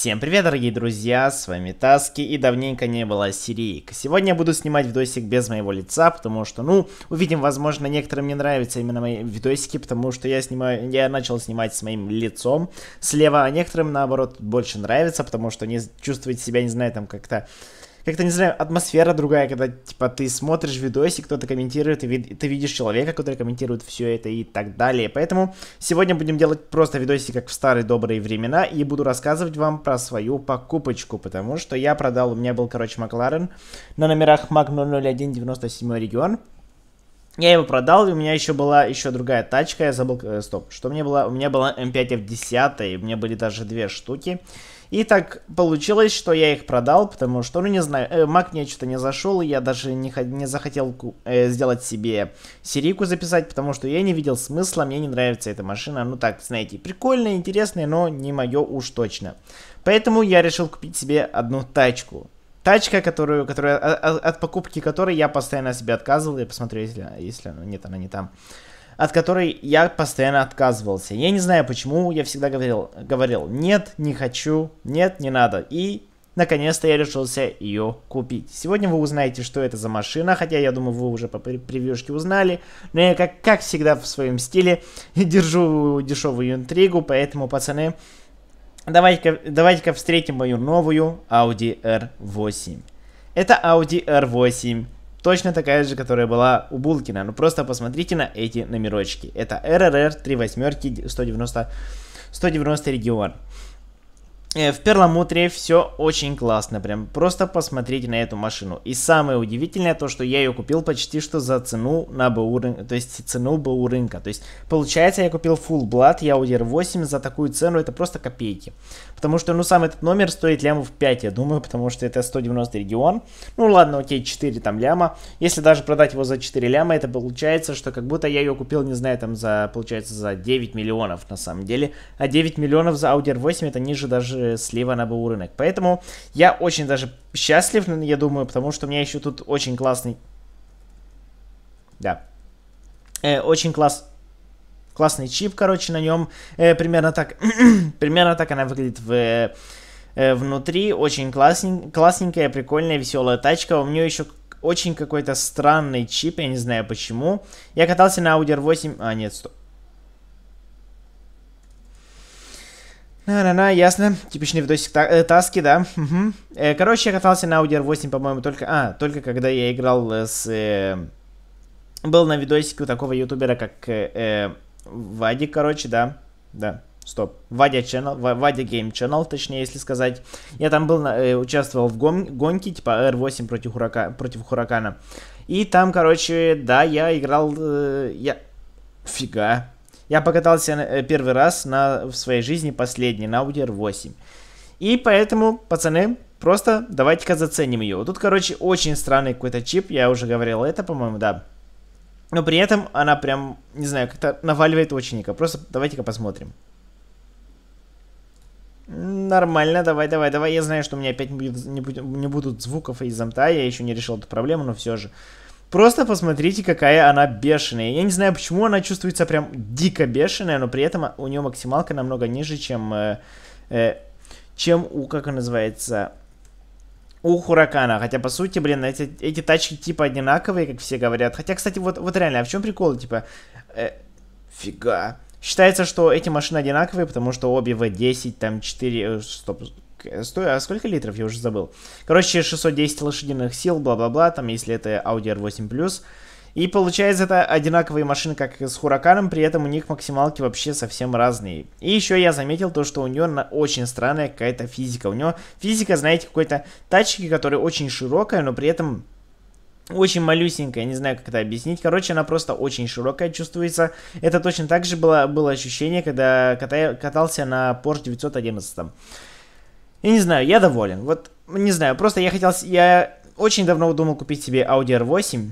Всем привет, дорогие друзья, с вами Таски, и давненько не было Сирийк. Сегодня я буду снимать видосик без моего лица, потому что, ну, увидим, возможно, некоторым не нравятся именно мои видосики, потому что я снимаю, я начал снимать с моим лицом слева, а некоторым, наоборот, больше нравится, потому что они чувствуют себя, не знаю, там как-то как-то, не знаю, атмосфера другая, когда, типа, ты смотришь видосик, кто-то комментирует, и вид- ты видишь человека, который комментирует все это и так далее. Поэтому сегодня будем делать просто видосик, как в старые добрые времена, и буду рассказывать вам про свою покупочку, потому что я продал, у меня был, короче, Макларен на номерах МАК 001 97 регион. Я его продал, и у меня еще была еще другая тачка, я забыл, э, стоп, что у меня была? У меня была М5F10, у меня были даже две штуки. И так получилось, что я их продал, потому что, ну не знаю, э, Mac мне что-то не зашел, и я даже не, не захотел э, сделать себе серийку записать, потому что я не видел смысла, мне не нравится эта машина. Ну так, знаете, прикольная, интересная, но не мое уж точно. Поэтому я решил купить себе одну тачку. Тачка, которую, которая, от, а, а, от покупки которой я постоянно себе отказывал, я посмотрю, если, если нет, она не там от которой я постоянно отказывался. Я не знаю почему, я всегда говорил, говорил нет, не хочу, нет, не надо. И наконец-то я решился ее купить. Сегодня вы узнаете, что это за машина, хотя я думаю, вы уже по превьюшке узнали. Но я, как, как всегда, в своем стиле держу дешевую интригу, поэтому, пацаны, давайте-ка давайте, -ка, встретим мою новую Audi R8. Это Audi R8 точно такая же, которая была у Булкина. Ну просто посмотрите на эти номерочки. Это РРР 3 восьмерки 190, 190 регион. Э, в Перламутре все очень классно, прям просто посмотрите на эту машину. И самое удивительное то, что я ее купил почти что за цену на БУ рынка, то есть цену БУ рынка. То есть получается я купил Full Blood я Яудер 8 за такую цену, это просто копейки. Потому что ну сам этот номер стоит лямов 5, я думаю, потому что это 190 регион. Ну ладно, окей, 4 там ляма. Если даже продать его за 4 ляма, это получается, что как будто я ее купил, не знаю, там за, получается за 9 миллионов на самом деле. А 9 миллионов за audi r 8 это ниже даже Э, слива на БУ рынок. Поэтому я очень даже счастлив, я думаю, потому что у меня еще тут очень классный... Да. Э, очень класс... классный чип, короче, на нем. Э, примерно так... примерно так она выглядит в... Э, внутри. Очень классен... классненькая, прикольная, веселая тачка. У нее еще очень какой-то странный чип, я не знаю почему. Я катался на Audi r 8... А, нет, стоп. На-на-на, ясно. Типичный видосик та э, таски, да. Угу. Э, короче, я катался на Audi R8, по-моему, только... А, только когда я играл э, с... Э, был на видосике у такого ютубера, как э, э Вадик, короче, да. Да, стоп. Вадя Channel, Вадя Game Channel, точнее, если сказать. Я там был, на, э, участвовал в гон гонке, типа R8 против, Хурака, против Хуракана. И там, короче, да, я играл... Э, я... Фига. Я покатался э, первый раз на, в своей жизни последний, на Audi R8. И поэтому, пацаны, просто давайте-ка заценим ее. Тут, короче, очень странный какой-то чип, я уже говорил это, по-моему, да. Но при этом она прям, не знаю, как-то наваливает ученика. Просто давайте-ка посмотрим. Нормально, давай, давай, давай. Я знаю, что у меня опять не, будет, не, будет, не будут звуков из замта, я еще не решил эту проблему, но все же. Просто посмотрите, какая она бешеная. Я не знаю, почему она чувствуется прям дико бешеная, но при этом у нее максималка намного ниже, чем, э, э, чем у, как она называется, у Хуракана. Хотя, по сути, блин, эти, эти тачки типа одинаковые, как все говорят. Хотя, кстати, вот, вот реально, а в чем прикол? Типа, э, фига. Считается, что эти машины одинаковые, потому что обе V10, там 4... Э, стоп, Э, стой, а сколько литров? Я уже забыл. Короче, 610 лошадиных сил, бла-бла-бла, там, если это Audi R8+. И получается, это одинаковые машины, как и с Хураканом, при этом у них максималки вообще совсем разные. И еще я заметил то, что у нее на очень странная какая-то физика. У нее физика, знаете, какой-то тачки, которая очень широкая, но при этом очень малюсенькая, не знаю, как это объяснить. Короче, она просто очень широкая чувствуется. Это точно так же было, было ощущение, когда ката, катался на Porsche 911. Я не знаю, я доволен. Вот, не знаю, просто я хотел... Я очень давно думал купить себе Audi R8.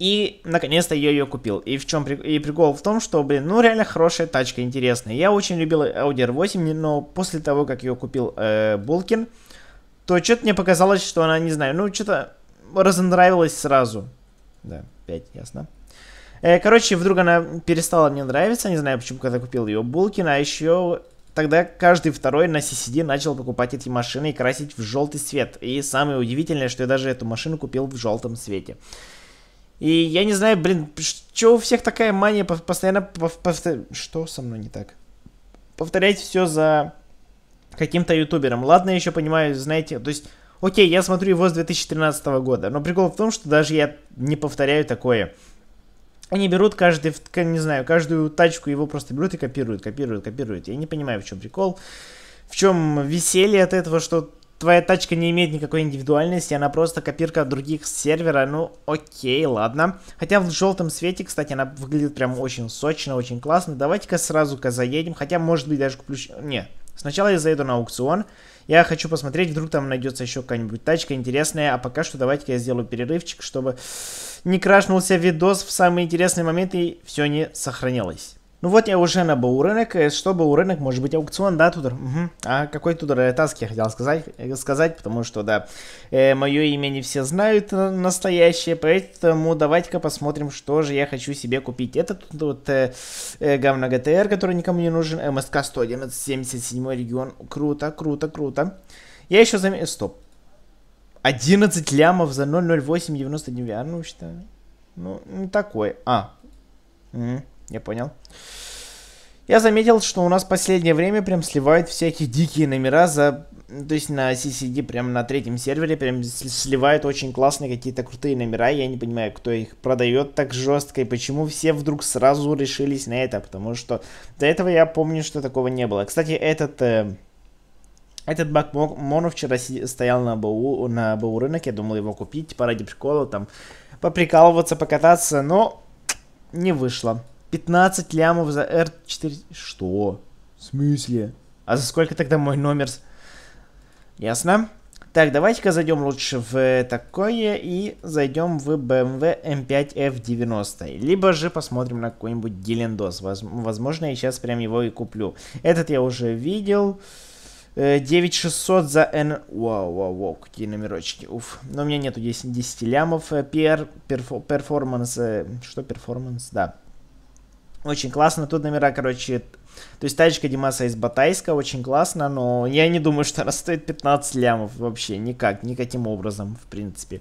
И, наконец-то, я ее купил. И в чем и прикол в том, что, блин, ну реально хорошая тачка, интересная. Я очень любил э, Audi R8, но после того, как ее купил э, Булкин, то что-то мне показалось, что она, не знаю, ну что-то разнравилась сразу. Да, 5, ясно. Э, короче, вдруг она перестала мне нравиться, не знаю, почему, когда купил ее Булкин, а еще Тогда каждый второй на CCD начал покупать эти машины и красить в желтый цвет. И самое удивительное, что я даже эту машину купил в желтом цвете. И я не знаю, блин, что у всех такая мания постоянно... Повтор... Что со мной не так? Повторять все за каким-то ютубером. Ладно, я еще понимаю, знаете, то есть... Окей, я смотрю его с 2013 года, но прикол в том, что даже я не повторяю такое. Они берут каждый, не знаю, каждую тачку его просто берут и копируют, копируют, копируют. Я не понимаю, в чем прикол. В чем веселье от этого, что твоя тачка не имеет никакой индивидуальности, она просто копирка других сервера, ну окей, ладно. Хотя в желтом свете, кстати, она выглядит прям очень сочно, очень классно. Давайте-ка сразу-ка заедем, хотя может быть даже куплю... нет. Сначала я зайду на аукцион. Я хочу посмотреть, вдруг там найдется еще какая-нибудь тачка интересная. А пока что давайте-ка я сделаю перерывчик, чтобы не крашнулся видос в самые интересные моменты и все не сохранилось. Ну вот я уже на рынок, Баурынок. Э, что рынок, Может быть аукцион, да, Тудор? Угу. А какой Тудор? Таски я хотел сказать, э, сказать потому что, да, э, мое имя не все знают э, настоящее, поэтому давайте-ка посмотрим, что же я хочу себе купить. Это тут вот э, э, говно ГТР, который никому не нужен. МСК 111, 77 регион. Круто, круто, круто. Я еще заметил... Стоп. 11 лямов за 0,08,99. Ну, ну, а ну, считаю. Ну, такой. А. Угу. Я понял. Я заметил, что у нас в последнее время прям сливают всякие дикие номера за... То есть на CCD прям на третьем сервере прям сливают очень классные какие-то крутые номера. Я не понимаю, кто их продает так жестко и почему все вдруг сразу решились на это. Потому что до этого я помню, что такого не было. Кстати, этот... Э... Этот бак мону вчера стоял на БУ, на БУ рынок, я думал его купить, типа ради прикола, там, поприкалываться, покататься, но не вышло. 15 лямов за R4... Что? В смысле? А за сколько тогда мой номер? Ясно. Так, давайте-ка зайдем лучше в такое и зайдем в BMW M5 F90. Либо же посмотрим на какой-нибудь гелендос. Возможно, я сейчас прям его и куплю. Этот я уже видел. 9600 э, за N... Вау, вау, вау, какие номерочки, уф. Но у меня нету 10, 10 лямов. PR, э, перфо, перформанс... Э, что Performance? Да. Очень классно. Тут номера, короче, то есть тачка Димаса из Батайска, очень классно, но я не думаю, что она стоит 15 лямов вообще, никак, никаким образом, в принципе.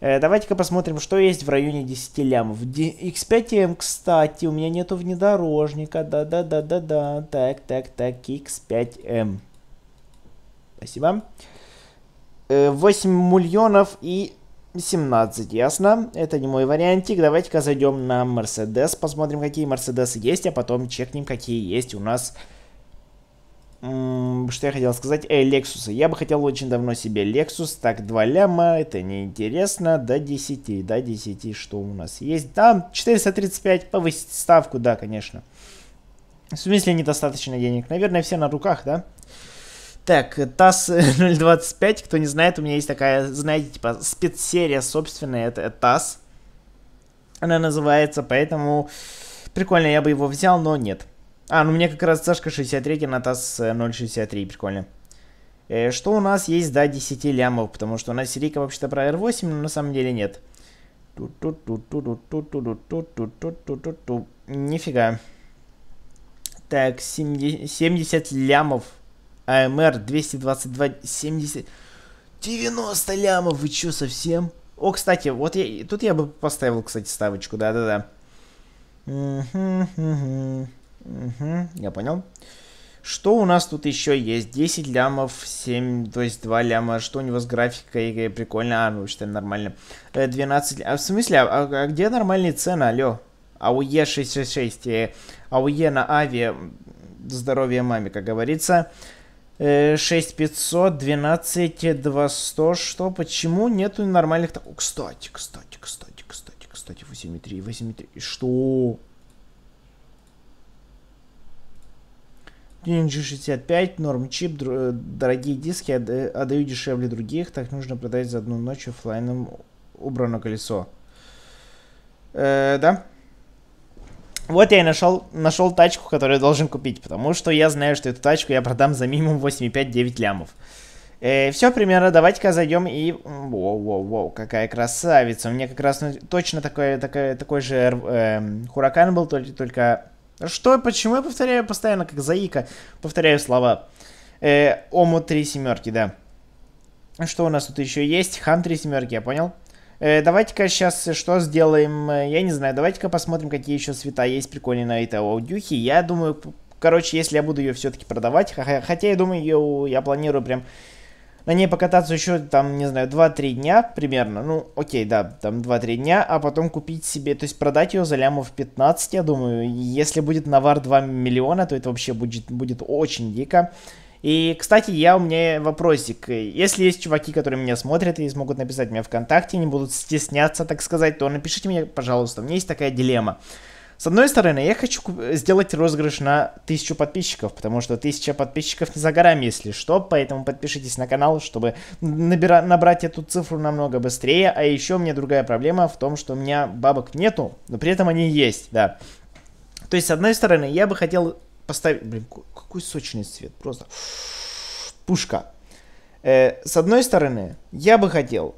Э, Давайте-ка посмотрим, что есть в районе 10 лямов. X5M, эм, кстати, у меня нету внедорожника, да-да-да-да-да, так, так, так, X5M. Эм. Спасибо. Э, 8 миллионов и 17, ясно. Это не мой вариантик. Давайте-ка зайдем на Мерседес, посмотрим, какие Мерседесы есть, а потом чекнем, какие есть у нас... что я хотел сказать? Эй, Лексусы. Я бы хотел очень давно себе Лексус. Так, 2 ляма, это неинтересно. До 10, до 10, что у нас есть? Там 435, повысить ставку, да, конечно. В смысле недостаточно денег? Наверное, все на руках, Да. Так, ТАСС 025, кто не знает, у меня есть такая, знаете, типа спецсерия собственная, это ТАСС. Она называется, поэтому прикольно, я бы его взял, но нет. А, ну мне как раз Сашка 63 на ТАСС 063, прикольно. Э, что у нас есть до 10 лямов, потому что у нас серийка вообще-то про R8, но на самом деле нет. Нифига. Так, 70, 70 лямов. АМР 222 70 90 лямов, вы чё совсем? О, кстати, вот я, тут я бы поставил, кстати, ставочку, да-да-да. Угу, угу, угу, я понял. Что у нас тут еще есть? 10 лямов, 7, то есть 2 ляма. Что у него с графикой? Прикольно. А, ну, считай нормально. 12... Э, а в смысле? А, а, а где нормальные цены? Алло. АУЕ 666. АУЕ на авиа. Здоровье маме, как говорится. 6500, 12, 200, что? Почему нету нормальных... О, кстати, кстати, кстати, кстати, кстати, 8,3, 8,3, и что? 65, норм чип, э, дорогие диски, отдаю дешевле других, так нужно продать за одну ночь офлайном убрано колесо. Э, да? Вот я и нашел, нашел тачку, которую должен купить, потому что я знаю, что эту тачку я продам за минимум 8,5-9 лямов. Э, все примерно, давайте-ка зайдем и... Воу-воу-воу, какая красавица. У меня как раз ну, точно такой, такой, такой же э, эм, Хуракан был, только, только... Что, почему я повторяю постоянно, как Заика, повторяю слова? Э, Ому три семерки, да. Что у нас тут еще есть? Хан три семерки, я понял. Э, давайте-ка сейчас э, что сделаем, э, я не знаю, давайте-ка посмотрим, какие еще цвета есть прикольные на этой аудюхе. Я думаю, короче, если я буду ее все-таки продавать, хотя я думаю, ее, я планирую прям на ней покататься еще, там, не знаю, 2-3 дня примерно, ну, окей, да, там 2-3 дня, а потом купить себе, то есть продать ее за лямов 15, я думаю, если будет навар 2 миллиона, то это вообще будет, будет очень дико. И, кстати, я у меня вопросик. Если есть чуваки, которые меня смотрят и смогут написать мне ВКонтакте, не будут стесняться, так сказать, то напишите мне, пожалуйста. У меня есть такая дилемма. С одной стороны, я хочу сделать розыгрыш на тысячу подписчиков, потому что тысяча подписчиков не за горами, если что, поэтому подпишитесь на канал, чтобы набира- набрать эту цифру намного быстрее. А еще у меня другая проблема в том, что у меня бабок нету, но при этом они есть, да. То есть, с одной стороны, я бы хотел поставить... Блин, какой сочный цвет, просто пушка. Э, с одной стороны, я бы хотел,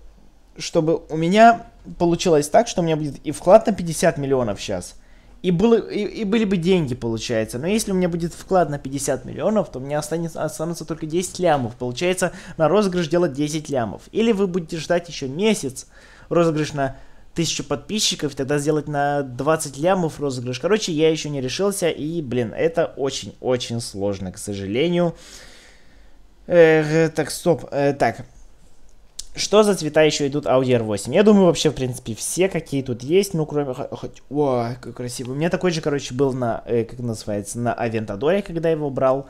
чтобы у меня получилось так, что у меня будет и вклад на 50 миллионов сейчас, и, было, и, и были бы деньги, получается. Но если у меня будет вклад на 50 миллионов, то у меня останется, останется только 10 лямов. Получается, на розыгрыш делать 10 лямов. Или вы будете ждать еще месяц розыгрыш на тысячу подписчиков, тогда сделать на 20 лямов розыгрыш. Короче, я еще не решился, и, блин, это очень-очень сложно, к сожалению. Эх, так, стоп, э, так. Что за цвета еще идут Audi R8? Я думаю, вообще, в принципе, все, какие тут есть, ну, кроме... Хоть... О, как красиво. У меня такой же, короче, был на, э, как называется, на Авентадоре, когда его брал.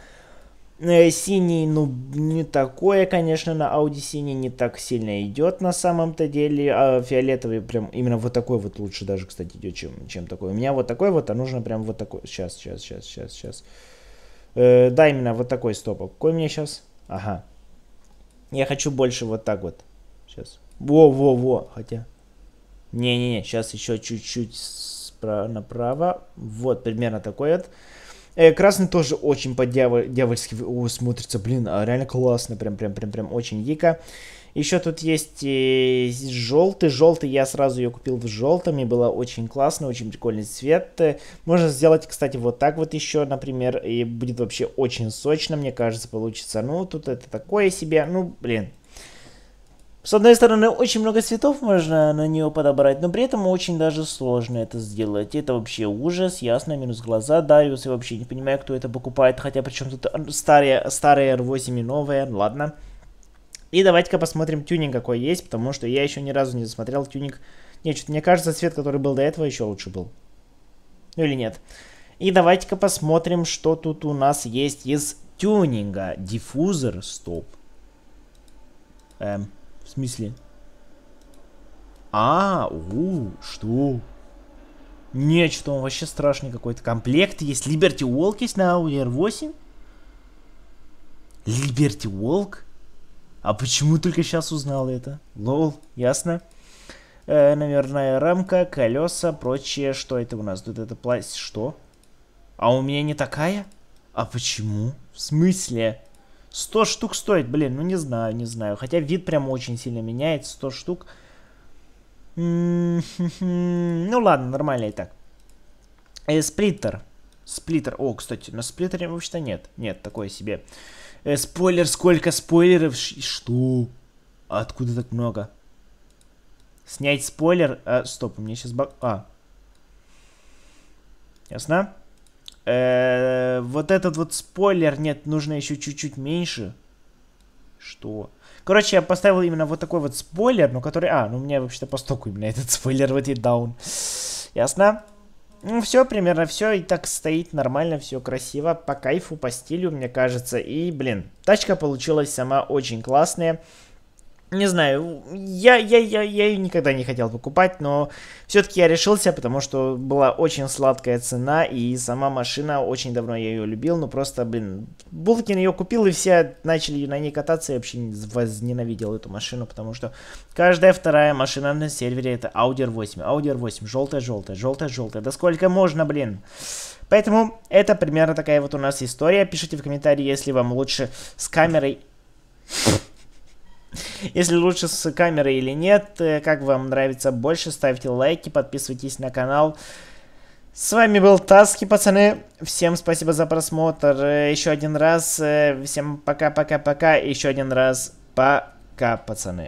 Э, синий, ну, не такое, конечно, на Audi синий не так сильно идет на самом-то деле. А фиолетовый прям именно вот такой вот лучше даже, кстати, идет, чем, чем такой. У меня вот такой вот, а нужно прям вот такой. Сейчас, сейчас, сейчас, сейчас, сейчас. Э, да, именно вот такой стопок. Какой мне сейчас? Ага. Я хочу больше вот так вот. Сейчас. Во-во-во, хотя... Не-не-не, сейчас еще чуть-чуть направо. Вот, примерно такой вот. Э, красный тоже очень по-дьявольски смотрится, блин, а, реально классно, прям-прям-прям-прям очень дико. Еще тут есть э, желтый. Желтый я сразу ее купил в желтом, и было очень классно, очень прикольный цвет. Э, можно сделать, кстати, вот так вот еще, например, и будет вообще очень сочно, мне кажется, получится. Ну, тут это такое себе, ну, блин, с одной стороны, очень много цветов можно на нее подобрать, но при этом очень даже сложно это сделать. Это вообще ужас, ясно, минус глаза, Дариус, я вообще не понимаю, кто это покупает, хотя причем тут э, старые, старые R8 и новые, ладно. И давайте-ка посмотрим тюнинг, какой есть, потому что я еще ни разу не смотрел тюнинг. Нет, мне кажется, цвет, который был до этого, еще лучше был. Ну или нет. И давайте-ка посмотрим, что тут у нас есть из тюнинга. Диффузор, стоп. Эм, в смысле? А, у, что? Нечто, он вообще страшный какой-то. Комплект есть. Liberty Walk есть на Audi R8. Liberty Walk? А почему только сейчас узнал это? Лол, ясно. Э, наверное, рамка, колеса, прочее. Что это у нас? Тут это пласть, что? А у меня не такая? А почему? В смысле? 100 штук стоит, блин, ну не знаю, не знаю. Хотя вид прям очень сильно меняется, 100 штук. Ну ладно, нормально и так. Э, сплиттер. Сплиттер. О, кстати, на сплиттере вообще-то нет. Нет, такое себе. Э, спойлер, сколько спойлеров? Что? Откуда так много? Снять спойлер. А, стоп, у меня сейчас баг... А. Ясно? Э, вот этот вот спойлер, нет, нужно еще чуть-чуть меньше. Что? Короче, я поставил именно вот такой вот спойлер, но который... А, ну у меня вообще-то по стоку именно этот спойлер вот и даун. Ясно? Ну, все, примерно все и так стоит нормально, все красиво, по кайфу, по стилю, мне кажется. И, блин, тачка получилась сама очень классная не знаю, я, я, я, я ее никогда не хотел покупать, но все-таки я решился, потому что была очень сладкая цена, и сама машина, очень давно я ее любил, но просто, блин, Булкин ее купил, и все начали на ней кататься, и вообще возненавидел эту машину, потому что каждая вторая машина на сервере это Audi r 8, Audi r 8, желтая-желтая, желтая-желтая, да сколько можно, блин? Поэтому это примерно такая вот у нас история, пишите в комментарии, если вам лучше с камерой... Если лучше с камерой или нет, э, как вам нравится больше, ставьте лайки, подписывайтесь на канал. С вами был Таски, пацаны. Всем спасибо за просмотр. Э, еще один раз. Э, всем пока-пока-пока. Еще один раз. Пока, пацаны.